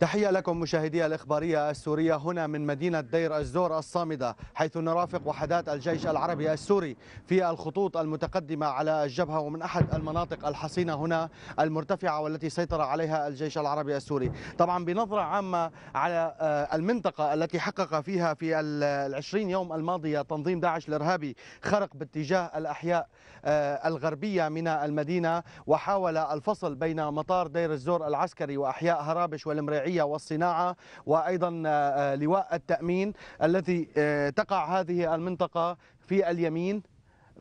تحية لكم مشاهدي الإخبارية السورية هنا من مدينة دير الزور الصامدة حيث نرافق وحدات الجيش العربي السوري في الخطوط المتقدمة على الجبهة ومن أحد المناطق الحصينة هنا المرتفعة والتي سيطر عليها الجيش العربي السوري طبعا بنظرة عامة على آه، المنطقة التي حقق فيها في العشرين يوم الماضية تنظيم داعش الإرهابي خرق باتجاه الأحياء آه، الغربية من المدينة وحاول الفصل بين مطار دير الزور العسكري وأحياء هرابش والمريعية الزراعية والصناعة وأيضا آه، آه، لواء التأمين الذي آه، تقع هذه المنطقة في اليمين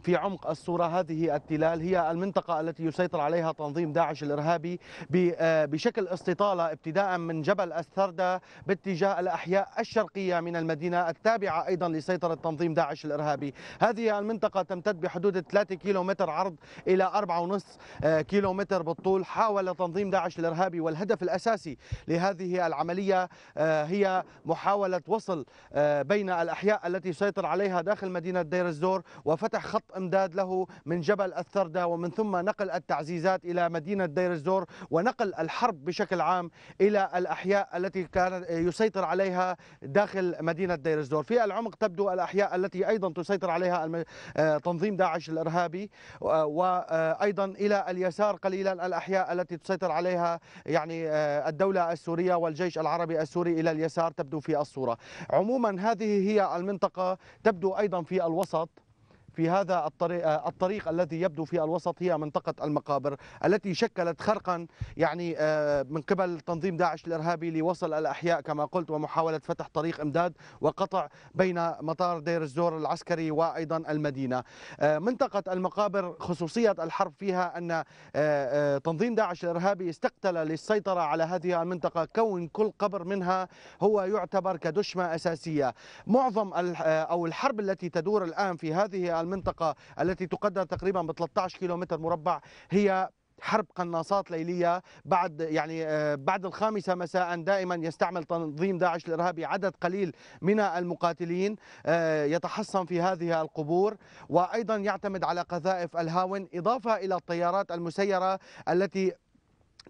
في عمق الصورة هذه التلال هي المنطقة التي يسيطر عليها تنظيم داعش الإرهابي آه، بشكل استطالة ابتداء من جبل السردة باتجاه الأحياء الشرقية من المدينة التابعة أيضا لسيطرة تنظيم داعش الإرهابي هذه المنطقة تمتد بحدود 3 كيلومتر عرض إلى 4.5 آه، كيلومتر بالطول حاول تنظيم داعش الإرهابي والهدف الأساسي لهذه العملية آه، هي محاولة وصل بين الأحياء التي يسيطر عليها داخل مدينة دير الزور وفتح خط خط امداد له من جبل الثردة ومن ثم نقل التعزيزات إلى مدينة دير الزور ونقل الحرب بشكل عام إلى الأحياء التي كان يسيطر عليها داخل مدينة دير الزور في العمق تبدو الأحياء التي أيضا تسيطر عليها آه، تنظيم داعش الإرهابي وأيضا إلى اليسار قليلا الأحياء التي تسيطر عليها يعني آه، الدولة السورية والجيش العربي السوري إلى اليسار تبدو في الصورة عموما هذه هي المنطقة تبدو أيضا في الوسط في هذا الطريق, آه، الطريق الذي يبدو في الوسط هي منطقة المقابر التي شكلت خرقا يعني آه، من قبل تنظيم داعش الإرهابي لوصل الأحياء كما قلت ومحاولة فتح طريق إمداد وقطع بين مطار دير الزور العسكري وأيضا المدينة آه، منطقة المقابر خصوصية الحرب فيها أن تنظيم داعش الإرهابي استقتل للسيطرة على هذه المنطقة كون كل قبر منها هو يعتبر كدشمة أساسية معظم أو الحرب التي تدور الآن في هذه المنطقة التي تقدر تقريبا ب 13 كيلومتر مربع هي حرب قناصات ليلية بعد يعني آه، بعد الخامسة مساء دائما يستعمل تنظيم داعش الإرهابي عدد قليل من المقاتلين آه، يتحصن في هذه القبور وأيضا يعتمد على قذائف الهاون إضافة إلى الطيارات المسيرة التي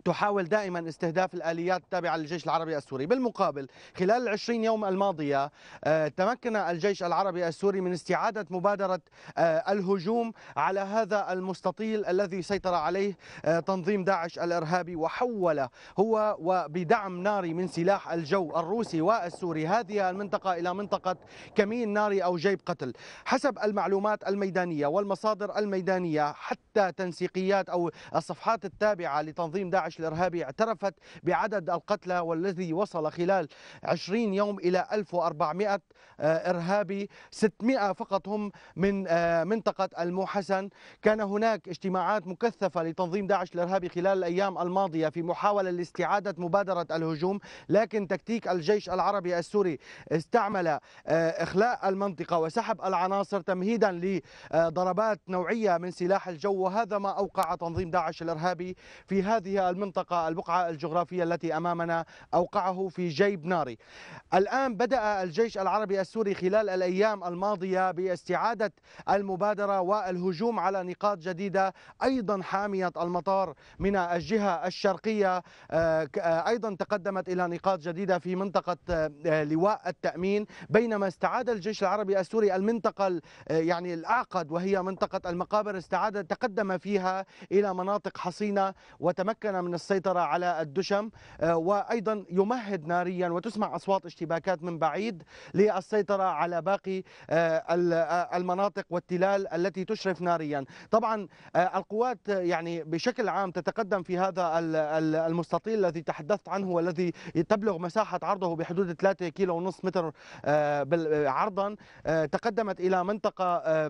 تحاول دائما استهداف الآليات التابعة للجيش العربي السوري بالمقابل خلال العشرين يوم الماضية آه، تمكن الجيش العربي السوري من استعادة مبادرة آه، الهجوم على هذا المستطيل الذي سيطر عليه آه، تنظيم داعش الإرهابي وحول هو وبدعم ناري من سلاح الجو الروسي والسوري هذه المنطقة إلى منطقة كمين ناري أو جيب قتل حسب المعلومات الميدانية والمصادر الميدانية حتى تنسيقيات أو الصفحات التابعة لتنظيم داعش الجيش الإرهابي اعترفت بعدد القتلى والذي وصل خلال 20 يوم إلى 1400 آه، إرهابي 600 فقط هم من آه، منطقة المحسن كان هناك اجتماعات مكثفة لتنظيم داعش الإرهابي خلال الأيام الماضية في محاولة لاستعادة مبادرة الهجوم لكن تكتيك الجيش العربي السوري استعمل آه، إخلاء المنطقة وسحب العناصر تمهيدا لضربات نوعية من سلاح الجو وهذا ما أوقع تنظيم داعش الإرهابي في هذه المنطقة البقعة الجغرافية التي أمامنا أوقعه في جيب ناري الآن بدأ الجيش العربي السوري خلال الأيام الماضية باستعادة المبادرة والهجوم على نقاط جديدة أيضا حامية المطار من الجهة الشرقية آه، آه، أيضا تقدمت إلى نقاط جديدة في منطقة آه، لواء التأمين بينما استعاد الجيش العربي السوري المنطقة يعني الأعقد وهي منطقة المقابر استعاد تقدم فيها إلى مناطق حصينة وتمكن من من السيطرة على الدشم آه، وأيضا يمهد ناريا وتسمع أصوات اشتباكات من بعيد للسيطرة على باقي آه، آه، المناطق والتلال التي تشرف ناريا طبعا القوات يعني بشكل عام تتقدم في هذا المستطيل الذي تحدثت عنه والذي تبلغ مساحة عرضه بحدود 3 كيلو ونصف متر عرضا تقدمت إلى منطقة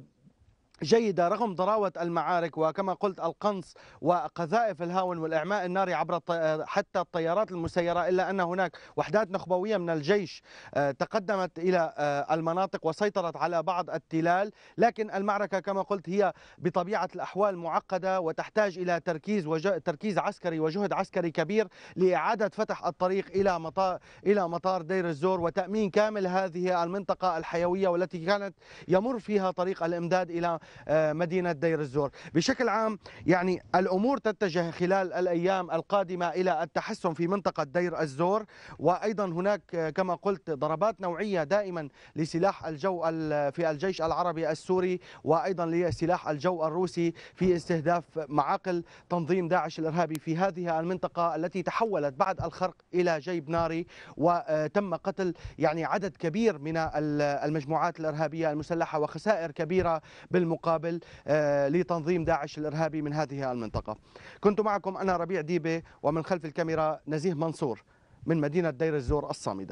جيدة رغم ضراوة المعارك وكما قلت القنص وقذائف الهاون والإعماء الناري عبر حتى الطيارات المسيرة إلا أن هناك وحدات نخبوية من الجيش آه، تقدمت إلى آه، المناطق وسيطرت على بعض التلال لكن المعركة كما قلت هي بطبيعة الأحوال معقدة وتحتاج إلى تركيز تركيز عسكري وجهد عسكري كبير لإعادة فتح الطريق إلى مطار إلى مطار دير الزور وتأمين كامل هذه المنطقة الحيوية والتي كانت يمر فيها طريق الإمداد إلى آه، مدينه دير الزور بشكل عام يعني الامور تتجه خلال الايام القادمه الى التحسن في منطقه دير الزور وايضا هناك آه، كما قلت ضربات نوعيه دائما لسلاح الجو في الجيش العربي السوري وايضا لسلاح الجو الروسي في استهداف معاقل تنظيم داعش الارهابي في هذه المنطقه التي تحولت بعد الخرق الى جيب ناري وتم آه، قتل يعني عدد كبير من المجموعات الارهابيه المسلحه وخسائر كبيره بالمقابل مقابل آه، لتنظيم داعش الإرهابي من هذه المنطقة كنت معكم أنا ربيع ديبة ومن خلف الكاميرا نزيه منصور من مدينة دير الزور الصامدة